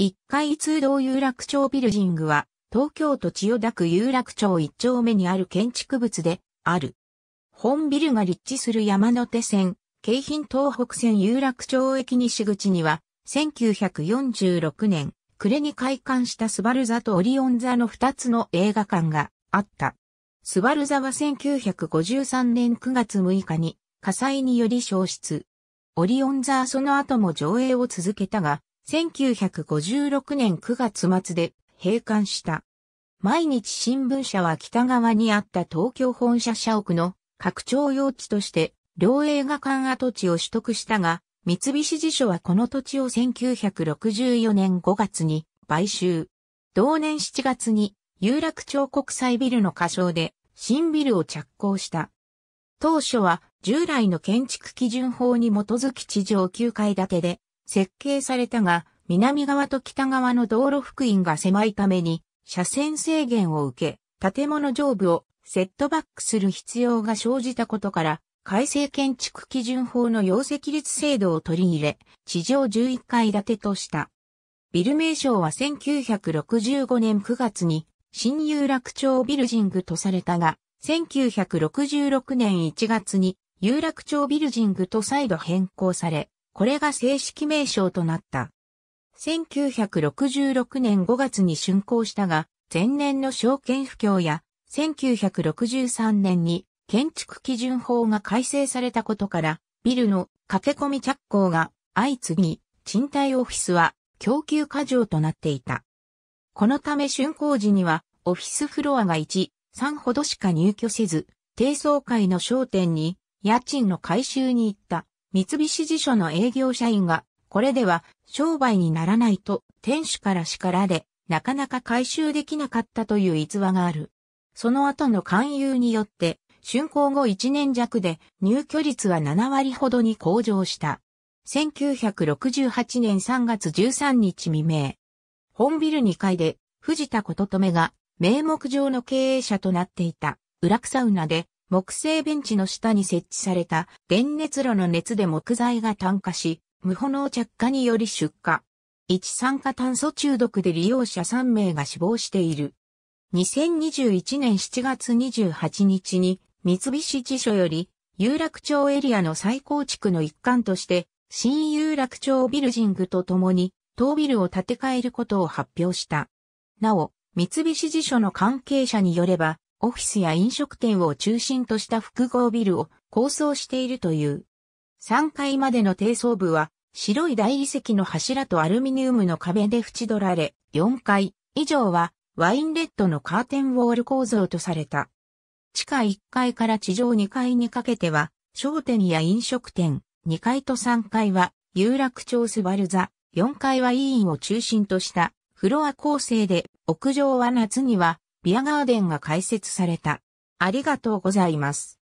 1階通動有楽町ビルジングは、東京都千代田区有楽町1丁目にある建築物で、ある。本ビルが立地する山手線、京浜東北線有楽町駅西口には、1946年、暮れに開館したスバル座とオリオン座の2つの映画館があった。スバル座は1953年9月6日に火災により消失。オリオン座はその後も上映を続けたが、1956年9月末で閉館した。毎日新聞社は北側にあった東京本社社屋の拡張用地として両映画館跡地を取得したが、三菱地所はこの土地を1964年5月に買収。同年7月に有楽町国際ビルの仮称で新ビルを着工した。当初は従来の建築基準法に基づき地上9階建てで設計されたが、南側と北側の道路福音が狭いために、車線制限を受け、建物上部をセットバックする必要が生じたことから、改正建築基準法の容積率制度を取り入れ、地上11階建てとした。ビル名称は1965年9月に、新有楽町ビルジングとされたが、1966年1月に有楽町ビルジングと再度変更され、これが正式名称となった。1966年5月に竣工したが、前年の証券不況や、1963年に建築基準法が改正されたことから、ビルの駆け込み着工が相次ぎ、賃貸オフィスは供給過剰となっていた。このため竣工時には、オフィスフロアが1、3ほどしか入居せず、低層階の商店に、家賃の回収に行った三菱地所の営業社員が、これでは商売にならないと店主から叱られ、なかなか回収できなかったという逸話がある。その後の勧誘によって、竣工後1年弱で入居率は7割ほどに向上した。1968年3月13日未明、本ビル2階で藤田琴留が名目上の経営者となっていた裏草うなで木製ベンチの下に設置された電熱炉の熱で木材が炭化し、無炎着火により出火。一酸化炭素中毒で利用者3名が死亡している。2021年7月28日に三菱地所より有楽町エリアの再構築の一環として、新有楽町ビルジングとともに、当ビルを建て替えることを発表した。なお、三菱地所の関係者によれば、オフィスや飲食店を中心とした複合ビルを構想しているという。3階までの低層部は白い大理石の柱とアルミニウムの壁で縁取られ、4階以上はワインレッドのカーテンウォール構造とされた。地下1階から地上2階にかけては、商店や飲食店、2階と3階は有楽町スバル座、4階は委員を中心としたフロア構成で、屋上は夏にはビアガーデンが開設された。ありがとうございます。